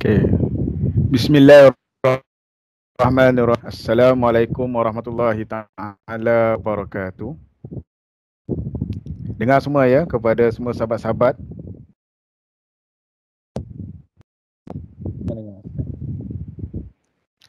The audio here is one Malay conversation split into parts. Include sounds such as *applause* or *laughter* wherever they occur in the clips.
Okay. Bismillahirrahmanirrahim. Assalamualaikum warahmatullahi taala wabarakatuh. Dengar semua ya kepada semua sahabat-sahabat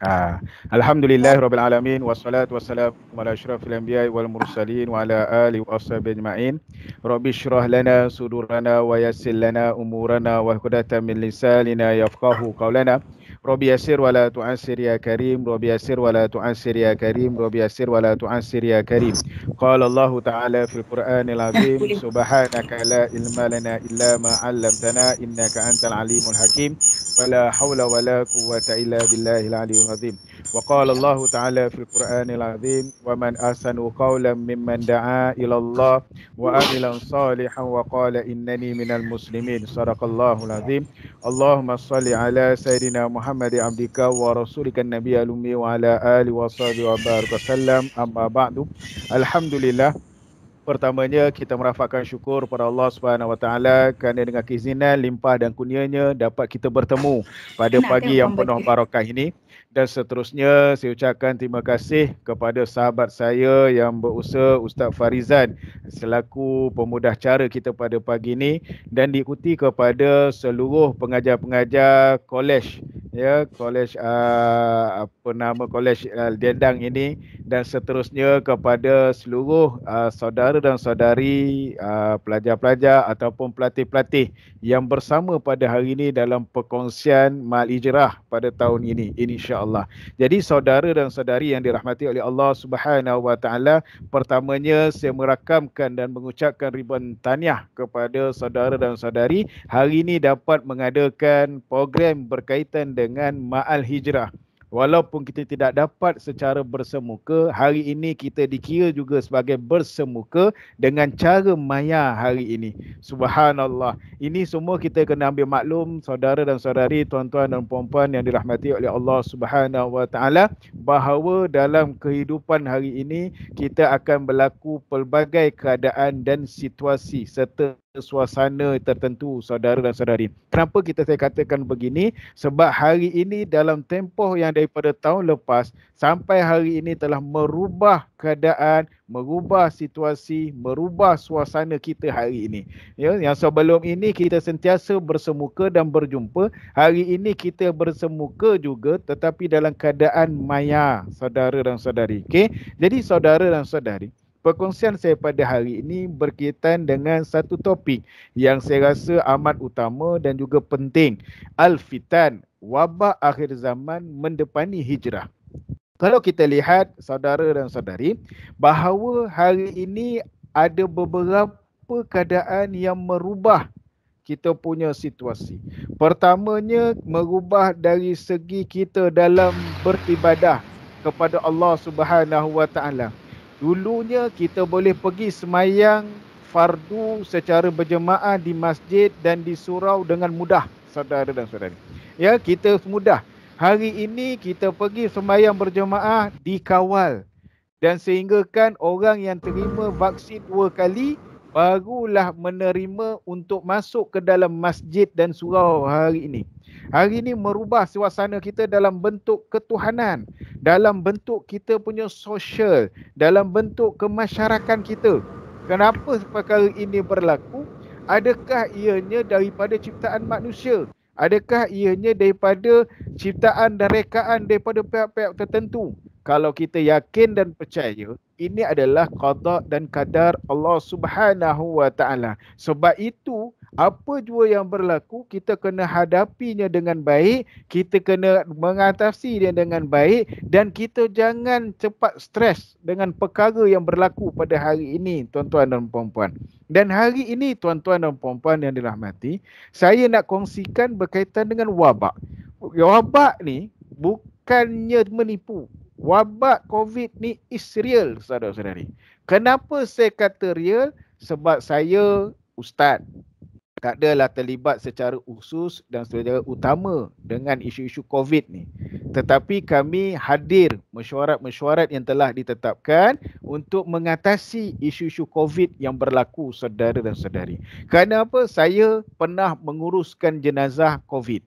Ah. Alhamdulillah Rabbil Alamin Wassalatu wassalamu ala syurafil anbiya wal mursalin Wa ala ali wa ashabi ajma'in Rabbi syurah lana sudurana Wa yasil lana umurana Wa hudata min lisalina yafqahu qawlana Rabbi yassir wa la tu'assir ya karim Rabbi yassir wa la tu'assir ya karim Rabbi yassir wa la tu'assir ya karim Qala Allah ta'ala fi al-Quran al-Azim *laughs* Subhanaka la ilma lana illa ma 'allamtana innaka antal al alimul hakim Wala hawla wa la quwwata illa billahi al-Aliyyil 'azim al وقال الله تعالى في القرآن العظيم ومن أحسن قولا ممن دعا إلى الله وعملا صالحا وقال إنني من المسلمين صدق الله العظيم اللهم صل على سيدنا محمد عبدك ورسولك النبي الأمي وعلى آله وصحبه وبارك وسلم أما بعد الحمد لله Pertamanya kita merafakkan syukur kepada Allah Subhanahu Wa Taala kerana dengan keizinan limpah dan kurnianya dapat kita bertemu pada pagi yang penuh barakah ini dan seterusnya saya ucapkan terima kasih kepada sahabat saya yang berusaha Ustaz Farizan selaku pemudah cara kita pada pagi ini dan diikuti kepada seluruh pengajar-pengajar kolej ya college uh, apa nama college uh, Dendang ini dan seterusnya kepada seluruh uh, saudara dan saudari uh, pelajar-pelajar ataupun pelatih-pelatih yang bersama pada hari ini dalam perkongsian mal ijrah pada tahun ini insyaallah. Jadi saudara dan saudari yang dirahmati oleh Allah Subhanahu Wa Taala pertamanya saya merakamkan dan mengucapkan ribuan tahniah kepada saudara dan saudari hari ini dapat mengadakan program berkaitan dengan Ma'al Hijrah. Walaupun kita tidak dapat secara bersemuka, hari ini kita dikira juga sebagai bersemuka dengan cara maya hari ini. Subhanallah. Ini semua kita kena ambil maklum saudara dan saudari, tuan-tuan dan puan-puan yang dirahmati oleh Allah Subhanahu wa taala bahawa dalam kehidupan hari ini kita akan berlaku pelbagai keadaan dan situasi serta suasana tertentu saudara dan saudari. Kenapa kita saya katakan begini? Sebab hari ini dalam tempoh yang daripada tahun lepas sampai hari ini telah merubah keadaan, merubah situasi, merubah suasana kita hari ini. Ya, yang sebelum ini kita sentiasa bersemuka dan berjumpa, hari ini kita bersemuka juga tetapi dalam keadaan maya, saudara dan saudari. Okay, Jadi saudara dan saudari, perkongsian saya pada hari ini berkaitan dengan satu topik yang saya rasa amat utama dan juga penting. Al-Fitan, wabak akhir zaman mendepani hijrah. Kalau kita lihat saudara dan saudari bahawa hari ini ada beberapa keadaan yang merubah kita punya situasi. Pertamanya merubah dari segi kita dalam beribadah kepada Allah Subhanahu Wa Taala. Dulunya kita boleh pergi semayang fardu secara berjemaah di masjid dan di surau dengan mudah saudara dan saudari. Ya, kita mudah. Hari ini kita pergi semayang berjemaah dikawal dan sehinggakan orang yang terima vaksin dua kali barulah menerima untuk masuk ke dalam masjid dan surau hari ini hari ini merubah suasana kita dalam bentuk ketuhanan, dalam bentuk kita punya sosial, dalam bentuk kemasyarakatan kita. Kenapa perkara ini berlaku? Adakah ianya daripada ciptaan manusia? Adakah ianya daripada ciptaan dan rekaan daripada pihak-pihak tertentu? Kalau kita yakin dan percaya, ini adalah qada dan kadar Allah Subhanahu Wa Taala. Sebab itu, apa jua yang berlaku kita kena hadapinya dengan baik kita kena mengatasi dia dengan baik dan kita jangan cepat stres dengan perkara yang berlaku pada hari ini tuan-tuan dan puan-puan dan hari ini tuan-tuan dan puan-puan yang dirahmati saya nak kongsikan berkaitan dengan wabak wabak ni bukannya menipu wabak covid ni is real saudara-saudari kenapa saya kata real sebab saya ustaz tak adalah terlibat secara khusus dan secara utama dengan isu-isu COVID ni. Tetapi kami hadir mesyuarat-mesyuarat yang telah ditetapkan untuk mengatasi isu-isu COVID yang berlaku saudara dan saudari. Kerana apa? Saya pernah menguruskan jenazah COVID.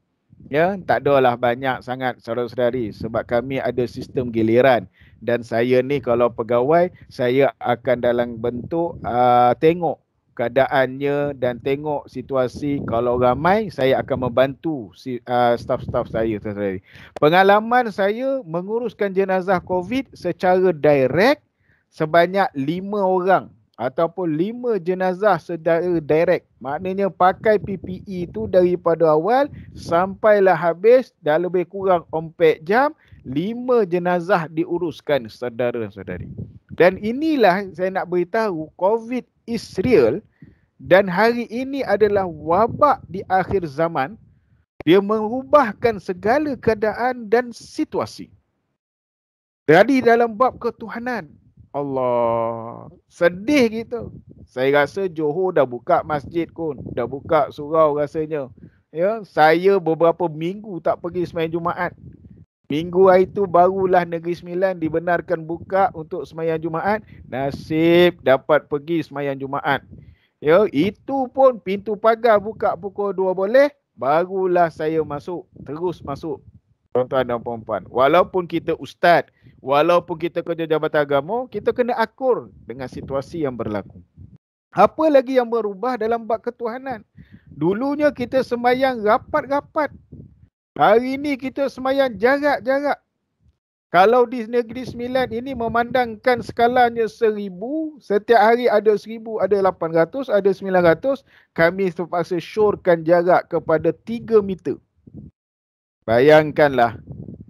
Ya, tak adalah banyak sangat saudara-saudari sebab kami ada sistem giliran dan saya ni kalau pegawai saya akan dalam bentuk uh, tengok keadaannya dan tengok situasi kalau ramai saya akan membantu si, uh, staff-staff saya tersendiri. Pengalaman saya menguruskan jenazah COVID secara direct sebanyak 5 orang ataupun 5 jenazah secara direct. Maknanya pakai PPE tu daripada awal sampailah habis dah lebih kurang 4 jam 5 jenazah diuruskan saudara-saudari. Dan inilah saya nak beritahu COVID Israel dan hari ini adalah wabak di akhir zaman. Dia mengubahkan segala keadaan dan situasi. Jadi dalam bab ketuhanan, Allah sedih gitu. Saya rasa Johor dah buka masjid pun, dah buka surau rasanya. Ya, saya beberapa minggu tak pergi semain Jumaat. Minggu hari tu barulah Negeri Sembilan dibenarkan buka untuk semayang Jumaat. Nasib dapat pergi semayang Jumaat. Ya, itu pun pintu pagar buka pukul 2 boleh. Barulah saya masuk. Terus masuk. Tuan-tuan dan puan-puan. Walaupun kita ustaz. Walaupun kita kerja jabatan agama. Kita kena akur dengan situasi yang berlaku. Apa lagi yang berubah dalam bab ketuhanan? Dulunya kita sembahyang rapat-rapat. Hari ini kita semayang jarak-jarak. Kalau di negeri sembilan ini memandangkan skalanya seribu, setiap hari ada seribu, ada lapan ratus, ada sembilan ratus, kami terpaksa syorkan jarak kepada tiga meter. Bayangkanlah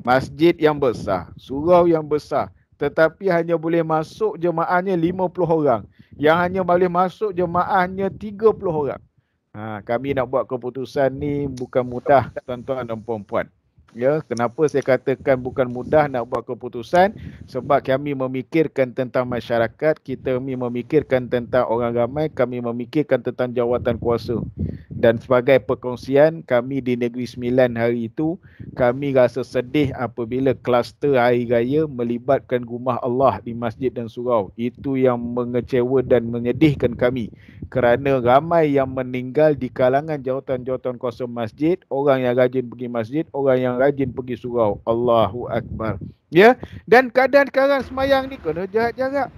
masjid yang besar, surau yang besar tetapi hanya boleh masuk jemaahnya lima puluh orang. Yang hanya boleh masuk jemaahnya tiga puluh orang. Ha, kami nak buat keputusan ni bukan mudah tuan-tuan dan puan-puan ya kenapa saya katakan bukan mudah nak buat keputusan sebab kami memikirkan tentang masyarakat kita kami memikirkan tentang orang ramai kami memikirkan tentang jawatan kuasa dan sebagai perkongsian kami di negeri Sembilan hari itu kami rasa sedih apabila kluster hari raya melibatkan rumah Allah di masjid dan surau itu yang mengecewa dan menyedihkan kami kerana ramai yang meninggal di kalangan jawatan-jawatan kuasa masjid orang yang rajin pergi masjid orang yang rajin pergi surau Allahu Akbar ya dan kadang-kadang semayang ni kena jarak-jarak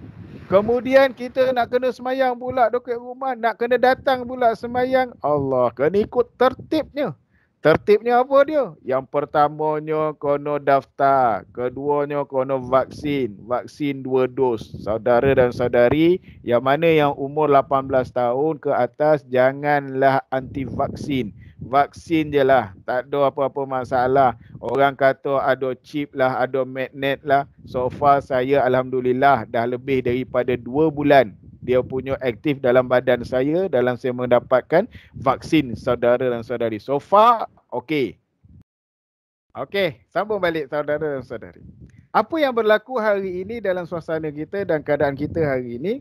kemudian kita nak kena semayang pula dekat rumah nak kena datang pula semayang Allah kena ikut tertibnya Tertibnya apa dia? Yang pertamanya kono daftar, keduanya kono vaksin, vaksin dua dos. Saudara dan saudari yang mana yang umur 18 tahun ke atas janganlah anti vaksin. Vaksin je lah, tak ada apa-apa masalah. Orang kata ada chip lah, ada magnet lah. So far saya Alhamdulillah dah lebih daripada dua bulan dia punya aktif dalam badan saya dalam saya mendapatkan vaksin saudara dan saudari. So far, okey. Okey, sambung balik saudara dan saudari. Apa yang berlaku hari ini dalam suasana kita dan keadaan kita hari ini?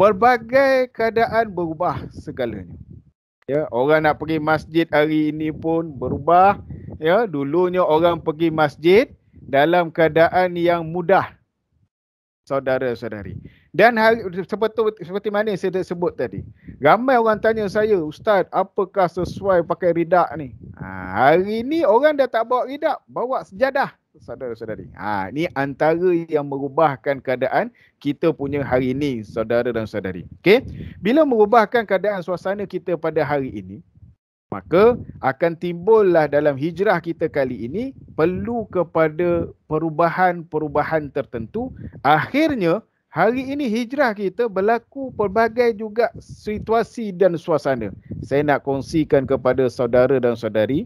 Pelbagai keadaan berubah segalanya. Ya, orang nak pergi masjid hari ini pun berubah. Ya, dulunya orang pergi masjid dalam keadaan yang mudah. Saudara-saudari. Dan hal, seperti, seperti mana yang saya sebut tadi. Ramai orang tanya saya, Ustaz, apakah sesuai pakai ridak ni? Ha, hari ni orang dah tak bawa ridak, bawa sejadah. Saudara-saudari. Ha, ni antara yang merubahkan keadaan kita punya hari ini, saudara dan saudari. Okay? Bila merubahkan keadaan suasana kita pada hari ini, maka akan timbullah dalam hijrah kita kali ini perlu kepada perubahan-perubahan tertentu akhirnya Hari ini hijrah kita berlaku pelbagai juga situasi dan suasana. Saya nak kongsikan kepada saudara dan saudari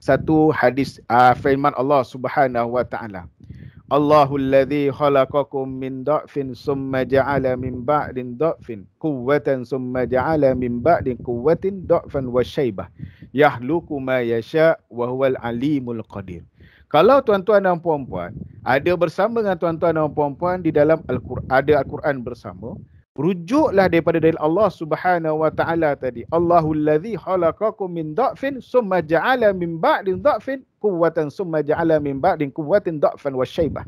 satu hadis uh, firman Allah Subhanahu wa taala. Allahul ladzi khalaqakum min dha'fin summa ja'ala min ba'din dha'fin quwwatan summa ja'ala min ba'din quwwatin dha'fan wa syaibah yahluku ma yasha wa huwal alimul qadir. Kalau tuan-tuan dan puan-puan ada bersama dengan tuan-tuan dan puan-puan di dalam Al-Quran, ada Al-Quran bersama, rujuklah daripada dalil Allah Subhanahu wa taala tadi. Allahul ladzi khalaqakum min dha'fin summa ja'ala min ba'din dha'fin quwwatan summa ja'ala min ba'din quwwatin dha'fan wa syaibah.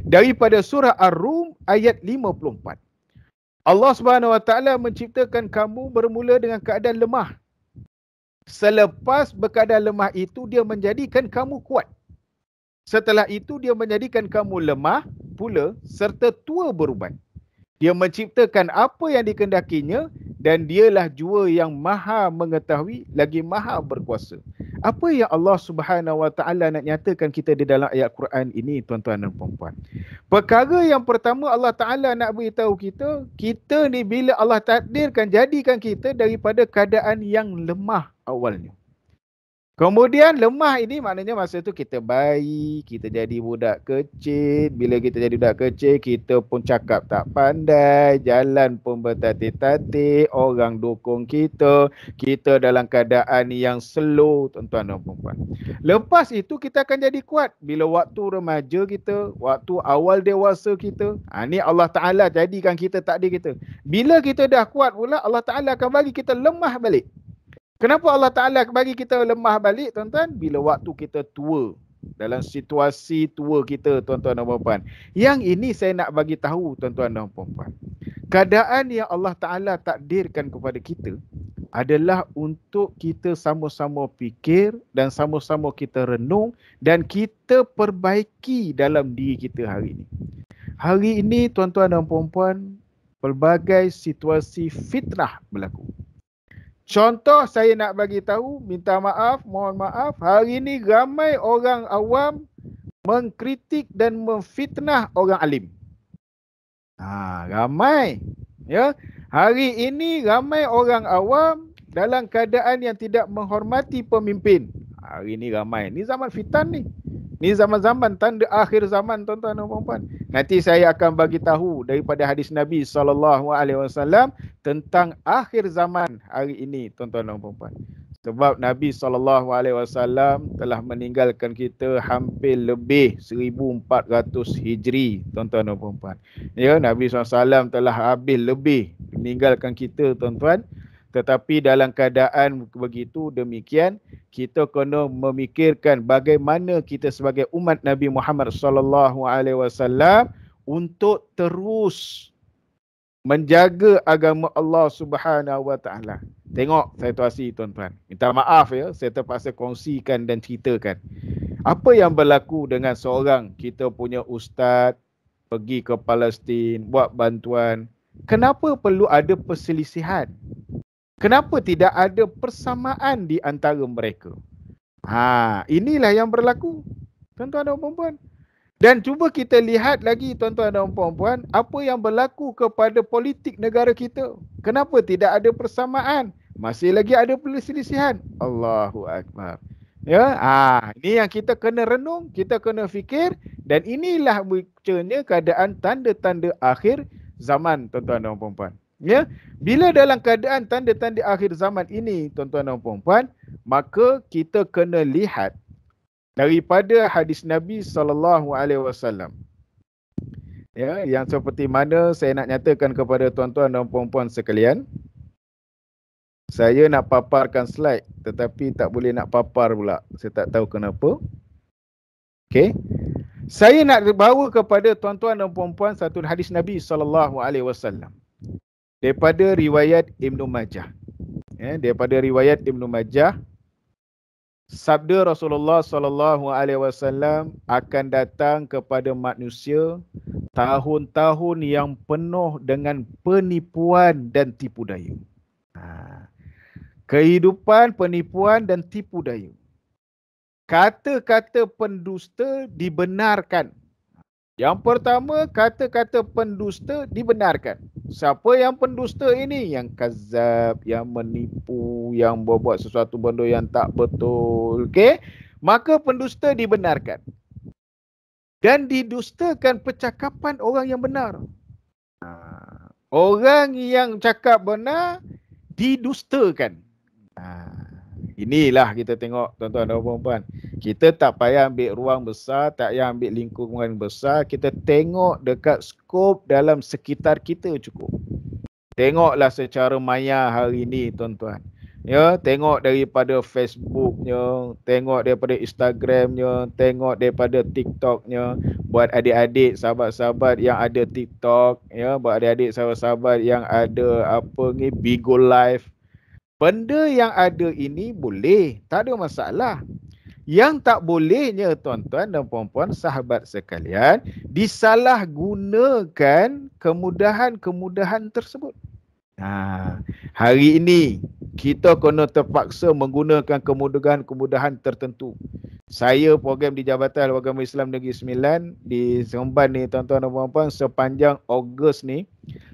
Daripada surah Ar-Rum ayat 54. Allah Subhanahu wa taala menciptakan kamu bermula dengan keadaan lemah. Selepas berkeadaan lemah itu dia menjadikan kamu kuat. Setelah itu dia menjadikan kamu lemah pula serta tua beruban. Dia menciptakan apa yang dikendakinya dan dialah jua yang maha mengetahui lagi maha berkuasa. Apa yang Allah Subhanahu Wa Taala nak nyatakan kita di dalam ayat Quran ini tuan-tuan dan puan-puan. Perkara yang pertama Allah Taala nak beritahu kita, kita ni bila Allah takdirkan jadikan kita daripada keadaan yang lemah awalnya. Kemudian lemah ini maknanya masa tu kita bayi, kita jadi budak kecil. Bila kita jadi budak kecil, kita pun cakap tak pandai, jalan pun bertatih-tatih, orang dukung kita. Kita dalam keadaan yang slow, tuan-tuan dan perempuan. Lepas itu kita akan jadi kuat bila waktu remaja kita, waktu awal dewasa kita. Ha, ini Allah Ta'ala jadikan kita takdir kita. Bila kita dah kuat pula, Allah Ta'ala akan bagi kita lemah balik. Kenapa Allah Ta'ala bagi kita lemah balik tuan-tuan? Bila waktu kita tua. Dalam situasi tua kita tuan-tuan dan puan-puan. Yang ini saya nak bagi tahu tuan-tuan dan puan-puan. Keadaan yang Allah Ta'ala takdirkan kepada kita adalah untuk kita sama-sama fikir dan sama-sama kita renung dan kita perbaiki dalam diri kita hari ini. Hari ini tuan-tuan dan puan-puan pelbagai situasi fitnah berlaku. Contoh saya nak bagi tahu, minta maaf, mohon maaf. Hari ini ramai orang awam mengkritik dan memfitnah orang alim. Ha, ramai. Ya. Hari ini ramai orang awam dalam keadaan yang tidak menghormati pemimpin. Hari ini ramai. Ini zaman fitan ni. Ni zaman-zaman tanda akhir zaman tuan-tuan dan puan-puan. Nanti saya akan bagi tahu daripada hadis Nabi sallallahu alaihi wasallam tentang akhir zaman hari ini tuan-tuan dan puan-puan. Sebab Nabi sallallahu alaihi wasallam telah meninggalkan kita hampir lebih 1400 Hijri tuan-tuan dan puan-puan. Ya Nabi sallallahu alaihi wasallam telah habis lebih meninggalkan kita tuan-tuan tetapi dalam keadaan begitu demikian kita kena memikirkan bagaimana kita sebagai umat Nabi Muhammad sallallahu alaihi wasallam untuk terus menjaga agama Allah Subhanahu wa taala. Tengok situasi tuan-tuan. Minta maaf ya, saya terpaksa kongsikan dan ceritakan. Apa yang berlaku dengan seorang kita punya ustaz pergi ke Palestin buat bantuan. Kenapa perlu ada perselisihan? Kenapa tidak ada persamaan di antara mereka? Ha, inilah yang berlaku. Tuan-tuan dan puan-puan. Dan cuba kita lihat lagi tuan-tuan dan puan-puan apa yang berlaku kepada politik negara kita. Kenapa tidak ada persamaan? Masih lagi ada perselisihan. Allahu akbar. Ya, ha, ini yang kita kena renung, kita kena fikir dan inilah munculnya keadaan tanda-tanda akhir zaman tuan-tuan dan puan-puan. Ya, bila dalam keadaan tanda-tanda akhir zaman ini tuan-tuan dan puan-puan, maka kita kena lihat daripada hadis Nabi sallallahu alaihi wasallam. Ya, yang seperti mana saya nak nyatakan kepada tuan-tuan dan puan-puan sekalian. Saya nak paparkan slide tetapi tak boleh nak papar pula. Saya tak tahu kenapa. Okey. Saya nak bawa kepada tuan-tuan dan puan-puan satu hadis Nabi sallallahu alaihi wasallam daripada riwayat Ibn Majah. Ya, daripada riwayat Ibn Majah sabda Rasulullah sallallahu alaihi wasallam akan datang kepada manusia tahun-tahun yang penuh dengan penipuan dan tipu daya. Ha. Kehidupan penipuan dan tipu daya. Kata-kata pendusta dibenarkan yang pertama kata-kata pendusta dibenarkan. Siapa yang pendusta ini? Yang kazab, yang menipu, yang buat sesuatu benda yang tak betul. Okey. Maka pendusta dibenarkan. Dan didustakan percakapan orang yang benar. Orang yang cakap benar didustakan. Inilah kita tengok tuan-tuan dan puan-puan. Kita tak payah ambil ruang besar, tak payah ambil lingkungan besar. Kita tengok dekat skop dalam sekitar kita cukup. Tengoklah secara maya hari ini tuan-tuan. Ya, tengok daripada Facebooknya, tengok daripada Instagramnya, tengok daripada TikToknya. Buat adik-adik, sahabat-sahabat yang ada TikTok, ya, buat adik-adik, sahabat-sahabat yang ada apa ni, Bigo Live, benda yang ada ini boleh, tak ada masalah. Yang tak bolehnya tuan-tuan dan puan-puan sahabat sekalian disalahgunakan kemudahan-kemudahan tersebut. Ha, hari ini kita kena terpaksa menggunakan kemudahan-kemudahan tertentu. Saya program di Jabatan Agama Islam Negeri Sembilan di Seremban ni tuan-tuan dan puan-puan sepanjang Ogos ni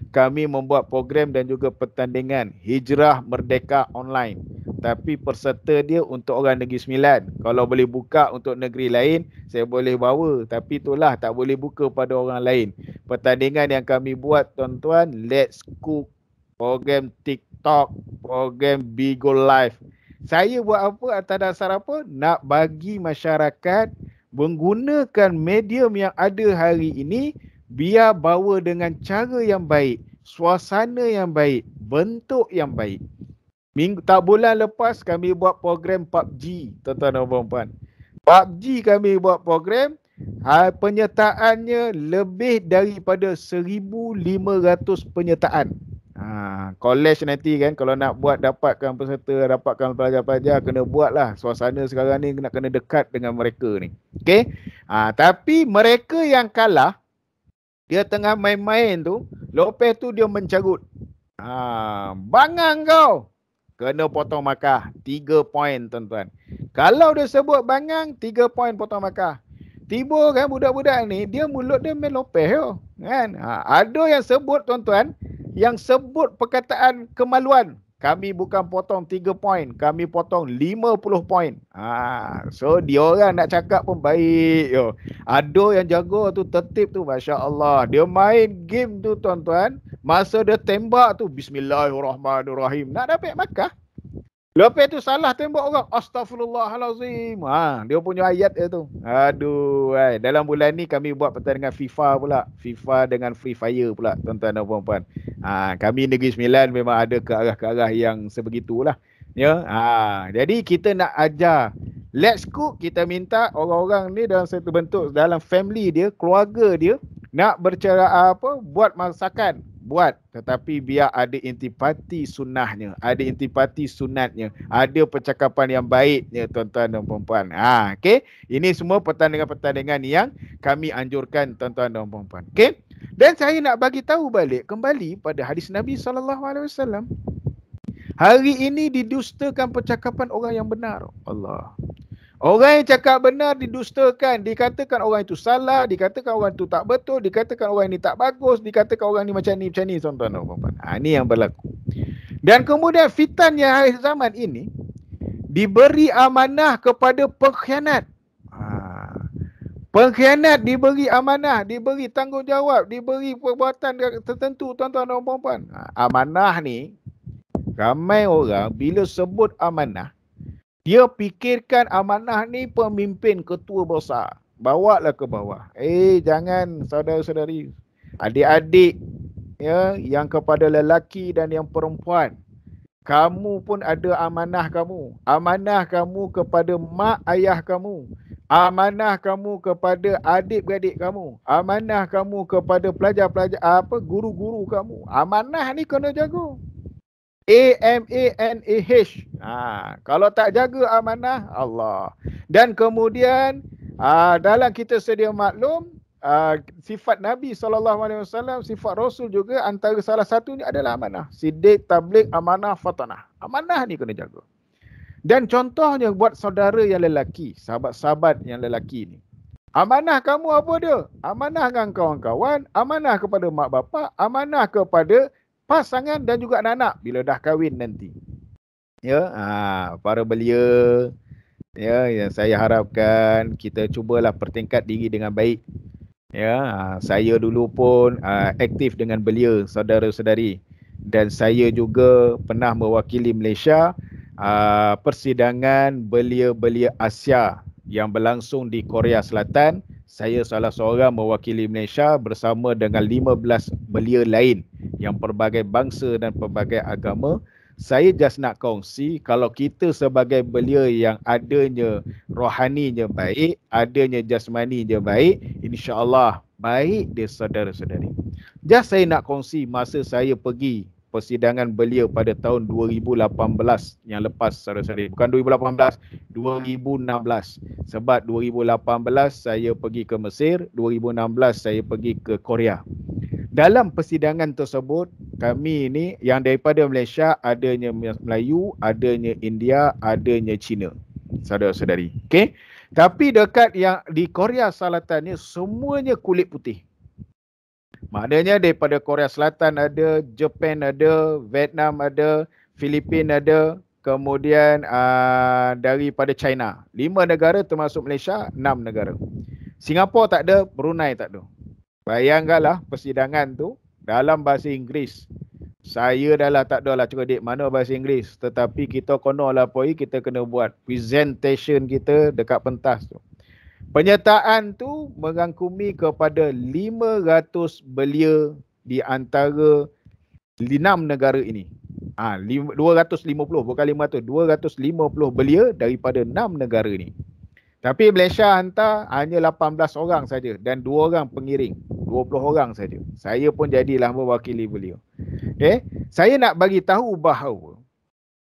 kami membuat program dan juga pertandingan Hijrah Merdeka Online. Tapi peserta dia untuk orang Negeri Sembilan. Kalau boleh buka untuk negeri lain, saya boleh bawa. Tapi itulah tak boleh buka pada orang lain. Pertandingan yang kami buat tuan-tuan, Let's Cook, program TikTok, program Bigo Live. Saya buat apa atas dasar apa? Nak bagi masyarakat menggunakan medium yang ada hari ini biar bawa dengan cara yang baik, suasana yang baik, bentuk yang baik. Minggu tak bulan lepas kami buat program PUBG, tuan-tuan dan puan-puan. PUBG kami buat program, ha, penyertaannya lebih daripada 1500 penyertaan. Ha, college nanti kan kalau nak buat dapatkan peserta, dapatkan pelajar-pelajar kena buatlah. Suasana sekarang ni nak kena dekat dengan mereka ni. Okey. Ha, tapi mereka yang kalah dia tengah main-main tu, Lopez tu dia mencarut. Ha, bangang kau. Kena potong markah. Tiga poin tuan-tuan. Kalau dia sebut bangang, tiga poin potong markah. Tiba kan budak-budak ni, dia mulut dia main Lopez tu. Kan? Ha, ada yang sebut tuan-tuan, yang sebut perkataan kemaluan kami bukan potong 3 poin, kami potong 50 poin. ha so dia orang nak cakap pun baik yo ado yang jago tu tertib tu masya-Allah dia main game tu tuan-tuan masa dia tembak tu bismillahirrahmanirrahim nak dapat Makkah Lepas tu salah tembak orang. Astaghfirullahalazim. Ha, dia punya ayat dia tu. Aduh. Hai. Dalam bulan ni kami buat pertandingan FIFA pula. FIFA dengan Free Fire pula. Tuan-tuan dan puan-puan. Ha, kami Negeri Sembilan memang ada ke arah-ke arah yang sebegitulah. Ya? Ha, jadi kita nak ajar. Let's cook. Kita minta orang-orang ni dalam satu bentuk. Dalam family dia. Keluarga dia. Nak bercerai apa. Buat masakan buat tetapi biar ada intipati sunnahnya ada intipati sunatnya ada percakapan yang baiknya tuan-tuan dan puan-puan ha okey ini semua pertandingan-pertandingan yang kami anjurkan tuan-tuan dan puan-puan okey dan saya nak bagi tahu balik kembali pada hadis Nabi sallallahu alaihi wasallam hari ini didustakan percakapan orang yang benar Allah Orang yang cakap benar didustakan, dikatakan orang itu salah, dikatakan orang itu tak betul, dikatakan orang ini tak bagus, dikatakan orang ini macam ni macam ni tuan-tuan dan puan-puan. Ha, ini yang berlaku. Dan kemudian fitannya akhir zaman ini diberi amanah kepada pengkhianat. Ha, pengkhianat diberi amanah, diberi tanggungjawab, diberi perbuatan tertentu tuan-tuan dan puan-puan. Ha, amanah ni ramai orang bila sebut amanah dia fikirkan amanah ni pemimpin ketua besar. lah ke bawah. Eh jangan saudara-saudari. Adik-adik ya yang kepada lelaki dan yang perempuan. Kamu pun ada amanah kamu. Amanah kamu kepada mak ayah kamu. Amanah kamu kepada adik-beradik kamu. Amanah kamu kepada pelajar-pelajar apa guru-guru kamu. Amanah ni kena jaga. A M A N A H. Ha, kalau tak jaga amanah Allah. Dan kemudian uh, dalam kita sedia maklum uh, sifat Nabi sallallahu alaihi wasallam, sifat Rasul juga antara salah satunya adalah amanah. Siddiq, tabligh, amanah, fatanah. Amanah ni kena jaga. Dan contohnya buat saudara yang lelaki, sahabat-sahabat yang lelaki ni. Amanah kamu apa dia? Amanah dengan kawan-kawan, amanah kepada mak bapak, amanah kepada pasangan dan juga anak-anak bila dah kahwin nanti. Ya, ha, para belia ya yang saya harapkan kita cubalah pertingkat diri dengan baik. Ya, ha, saya dulu pun ha, aktif dengan belia saudara-saudari dan saya juga pernah mewakili Malaysia ha, persidangan belia-belia Asia yang berlangsung di Korea Selatan saya salah seorang mewakili Malaysia bersama dengan 15 belia lain yang pelbagai bangsa dan pelbagai agama. Saya just nak kongsi kalau kita sebagai belia yang adanya rohaninya baik, adanya jasmaninya baik, insyaAllah baik dia saudara-saudari. Just saya nak kongsi masa saya pergi persidangan beliau pada tahun 2018 yang lepas saudara saudara bukan 2018 2016 sebab 2018 saya pergi ke Mesir 2016 saya pergi ke Korea dalam persidangan tersebut kami ini yang daripada Malaysia adanya Melayu adanya India adanya China, saudara-saudari okey tapi dekat yang di Korea Selatan ni semuanya kulit putih Maknanya daripada Korea Selatan ada, Japan ada, Vietnam ada, Filipina ada, kemudian uh, daripada China. Lima negara termasuk Malaysia, enam negara. Singapura tak ada, Brunei tak ada. Bayangkanlah persidangan tu dalam bahasa Inggeris. Saya dah lah tak ada lah cakap dek mana bahasa Inggeris. Tetapi kita kena lah poi kita kena buat presentation kita dekat pentas tu. Penyataan tu merangkumi kepada 500 belia di antara 6 negara ini. Ha, 250 bukan 500, 250 belia daripada 6 negara ini. Tapi Malaysia hantar hanya 18 orang saja dan 2 orang pengiring. 20 orang saja. Saya pun jadilah mewakili wakili beliau. Okay? Eh, saya nak bagi tahu bahawa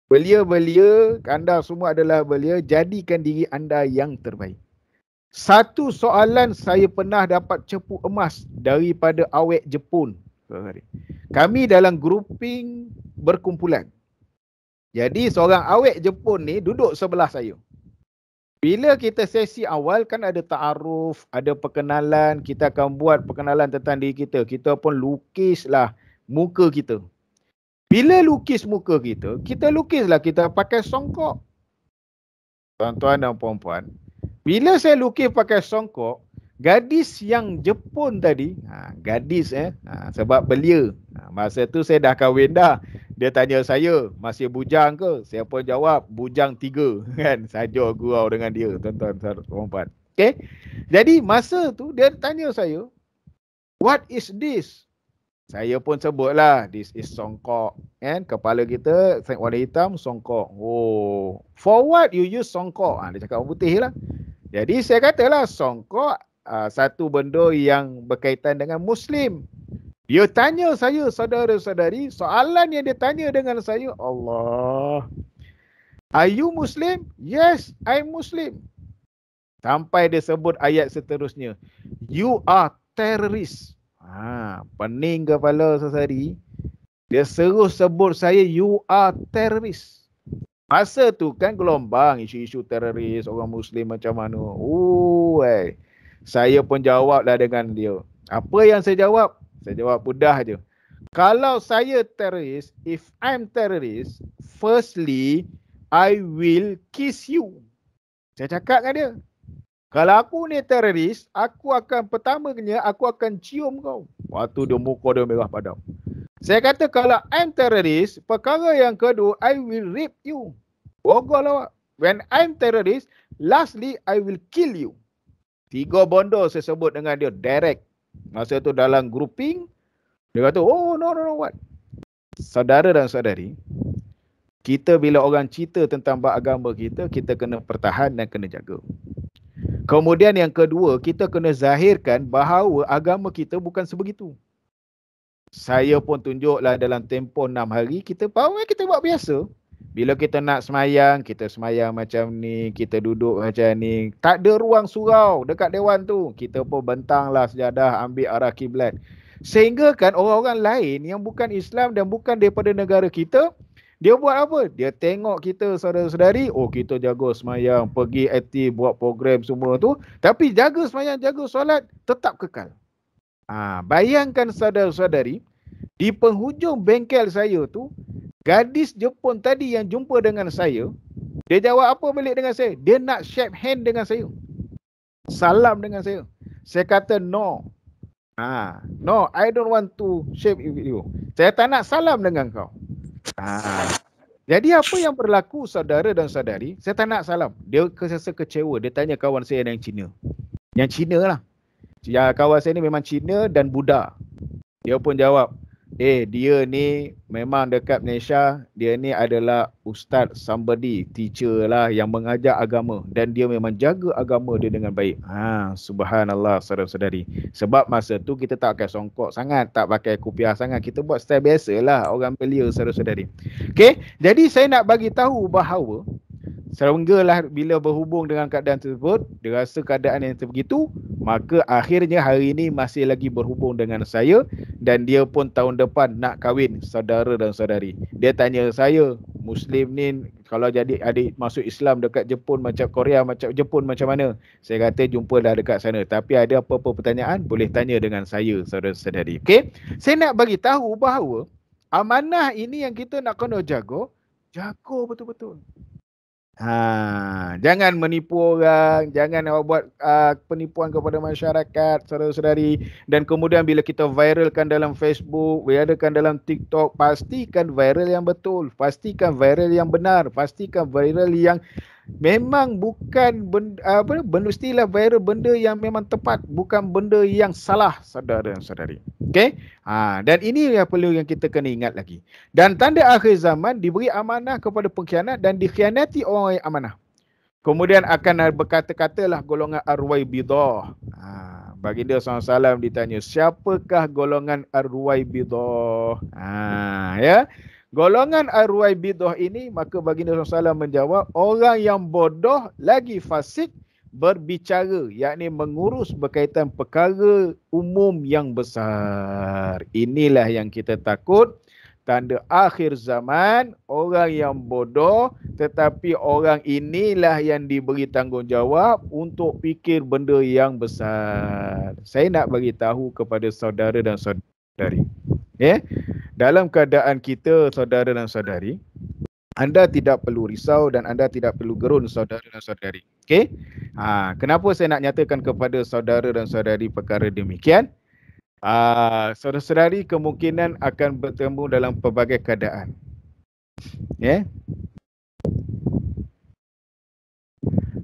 belia-belia, anda semua adalah belia, jadikan diri anda yang terbaik. Satu soalan saya pernah dapat cepu emas daripada awek Jepun. Kami dalam grouping berkumpulan. Jadi seorang awek Jepun ni duduk sebelah saya. Bila kita sesi awal kan ada ta'aruf, ada perkenalan, kita akan buat perkenalan tentang diri kita. Kita pun lukislah muka kita. Bila lukis muka kita, kita lukislah kita pakai songkok. Tuan-tuan dan puan-puan, bila saya lukis pakai songkok, gadis yang Jepun tadi, ha, gadis eh, ha, sebab belia. Ha, masa tu saya dah kahwin dah. Dia tanya saya, masih bujang ke? Saya pun jawab, bujang tiga. *laughs* Kan? Saja gurau dengan dia. Tuan-tuan, tuan Okay? Jadi masa tu dia tanya saya, what is this? Saya pun sebutlah, this is songkok. Kan? Kepala kita, warna hitam, songkok. Oh, for what you use songkok? Ha, dia cakap orang putih lah. Jadi saya katalah songkok uh, satu benda yang berkaitan dengan Muslim. Dia tanya saya saudara-saudari soalan yang dia tanya dengan saya Allah. Are you Muslim? Yes, I'm Muslim. Sampai dia sebut ayat seterusnya. You are terrorist. Ha, pening kepala saudari? Dia serus sebut saya you are terrorist. Masa tu kan gelombang isu-isu teroris orang muslim macam mana. Oh, eh. Saya pun jawablah dengan dia. Apa yang saya jawab? Saya jawab mudah je. Kalau saya teroris, if I'm terrorist, firstly I will kiss you. Saya cakap dengan dia. Kalau aku ni teroris, aku akan pertamanya aku akan cium kau. Waktu dia muka dia merah padam. Saya kata kalau I'm terrorist, perkara yang kedua, I will rape you. Bogor awak. When I'm terrorist, lastly, I will kill you. Tiga bondo saya sebut dengan dia direct. Masa tu dalam grouping, dia kata, oh no no no what? Saudara dan saudari, kita bila orang cerita tentang bak agama kita, kita kena pertahan dan kena jaga. Kemudian yang kedua, kita kena zahirkan bahawa agama kita bukan sebegitu saya pun tunjuklah dalam tempoh enam hari kita power kan kita buat biasa. Bila kita nak semayang, kita semayang macam ni, kita duduk macam ni. Tak ada ruang surau dekat dewan tu. Kita pun bentanglah sejadah ambil arah kiblat. Sehingga kan orang-orang lain yang bukan Islam dan bukan daripada negara kita, dia buat apa? Dia tengok kita saudara-saudari, oh kita jaga semayang, pergi aktif buat program semua tu. Tapi jaga semayang, jaga solat, tetap kekal. Ha, bayangkan saudara-saudari, di penghujung bengkel saya tu, gadis Jepun tadi yang jumpa dengan saya, dia jawab apa balik dengan saya? Dia nak shake hand dengan saya. Salam dengan saya. Saya kata no. Ha, no, I don't want to shake with you. Saya tak nak salam dengan kau. Ha. Jadi apa yang berlaku saudara dan saudari, saya tak nak salam. Dia rasa kecewa. Dia tanya kawan saya yang Cina. Yang Cina lah ya kawan saya ni memang Cina dan Buddha. Dia pun jawab, "Eh, dia ni memang dekat Malaysia, dia ni adalah ustaz somebody, teacher lah yang mengajar agama dan dia memang jaga agama dia dengan baik." Ha, subhanallah saudara-saudari. Sebab masa tu kita tak pakai songkok sangat, tak pakai kupiah sangat, kita buat style biasalah orang belia saudara-saudari. Okay, jadi saya nak bagi tahu bahawa Seringgalah bila berhubung dengan keadaan tersebut, dia rasa keadaan yang begitu, maka akhirnya hari ini masih lagi berhubung dengan saya dan dia pun tahun depan nak kahwin saudara dan saudari. Dia tanya saya, Muslim ni kalau jadi adik masuk Islam dekat Jepun macam Korea macam Jepun macam mana? Saya kata jumpa dah dekat sana. Tapi ada apa-apa pertanyaan boleh tanya dengan saya saudara dan saudari. Okay, Saya nak bagi tahu bahawa amanah ini yang kita nak kena jaga, jaga betul-betul. Ha, jangan menipu orang, jangan awak buat uh, penipuan kepada masyarakat, saudara-saudari. Dan kemudian bila kita viralkan dalam Facebook, viralkan dalam TikTok, pastikan viral yang betul, pastikan viral yang benar, pastikan viral yang memang bukan benda, apa benda istilah viral benda yang memang tepat bukan benda yang salah saudara dan saudari Okay? ha, dan ini yang perlu yang kita kena ingat lagi dan tanda akhir zaman diberi amanah kepada pengkhianat dan dikhianati orang yang amanah kemudian akan berkata-katalah golongan arwai bidah ha, bagi dia salam alaihi ditanya siapakah golongan arwai bidah ha, ya yeah? Golongan arwai bidah ini maka baginda Rasulullah menjawab orang yang bodoh lagi fasik berbicara yakni mengurus berkaitan perkara umum yang besar. Inilah yang kita takut tanda akhir zaman orang yang bodoh tetapi orang inilah yang diberi tanggungjawab untuk fikir benda yang besar. Saya nak bagi tahu kepada saudara dan saudari. Yeah? Dalam keadaan kita saudara dan saudari, anda tidak perlu risau dan anda tidak perlu gerun saudara dan saudari. Okay? Ha, kenapa saya nak nyatakan kepada saudara dan saudari perkara demikian? Uh, saudara-saudari kemungkinan akan bertemu dalam pelbagai keadaan. Yeah?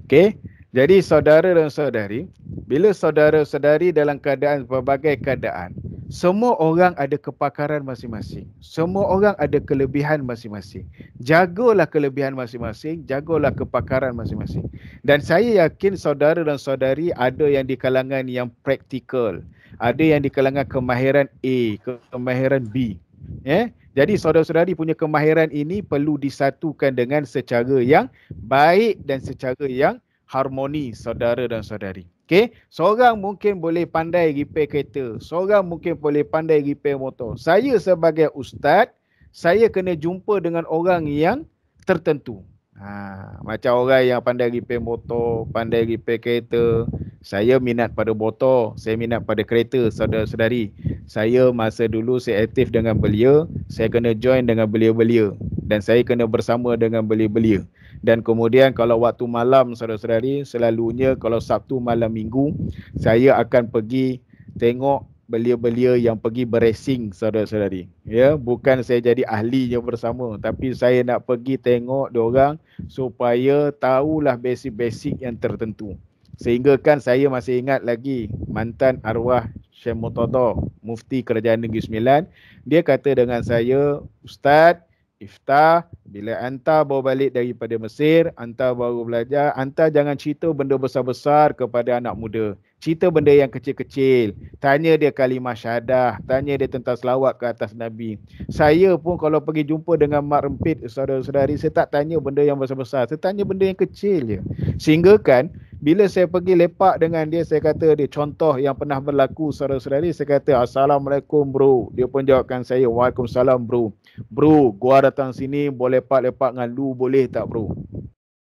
Okay? Jadi saudara dan saudari, bila saudara-saudari dalam keadaan pelbagai keadaan, semua orang ada kepakaran masing-masing. Semua orang ada kelebihan masing-masing. Jagalah kelebihan masing-masing, jagalah kepakaran masing-masing. Dan saya yakin saudara dan saudari ada yang di kalangan yang praktikal. Ada yang di kalangan kemahiran A, kemahiran B. Yeah? Jadi saudara-saudari punya kemahiran ini perlu disatukan dengan secara yang baik dan secara yang harmoni saudara dan saudari. Okay, seorang mungkin boleh pandai repair kereta. Seorang mungkin boleh pandai repair motor. Saya sebagai ustaz, saya kena jumpa dengan orang yang tertentu. Ha, macam orang yang pandai repair motor, pandai repair kereta. Saya minat pada motor, saya minat pada kereta, saudara-saudari. Saya masa dulu saya aktif dengan belia, saya kena join dengan belia-belia. Dan saya kena bersama dengan belia-belia. Dan kemudian kalau waktu malam, saudara-saudari, selalunya kalau Sabtu malam minggu, saya akan pergi tengok belia-belia yang pergi beresing saudara-saudari. Ya, bukan saya jadi ahli ahlinya bersama, tapi saya nak pergi tengok diorang supaya tahulah basic-basic yang tertentu. Sehingga kan saya masih ingat lagi mantan arwah Syekh Mutadha, Mufti Kerajaan Negeri Sembilan, dia kata dengan saya, "Ustaz, iftar bila anta bawa balik daripada Mesir anta baru belajar anta jangan cerita benda besar-besar kepada anak muda cerita benda yang kecil-kecil tanya dia kalimah syahadah tanya dia tentang selawat ke atas nabi saya pun kalau pergi jumpa dengan mak rempit saudara-saudari saya tak tanya benda yang besar-besar saya tanya benda yang kecil je sehingga kan bila saya pergi lepak dengan dia saya kata dia contoh yang pernah berlaku saudara-saudari saya kata assalamualaikum bro dia pun jawabkan saya waalaikumsalam bro Bro, gua datang sini boleh lepak-lepak dengan lu boleh tak bro?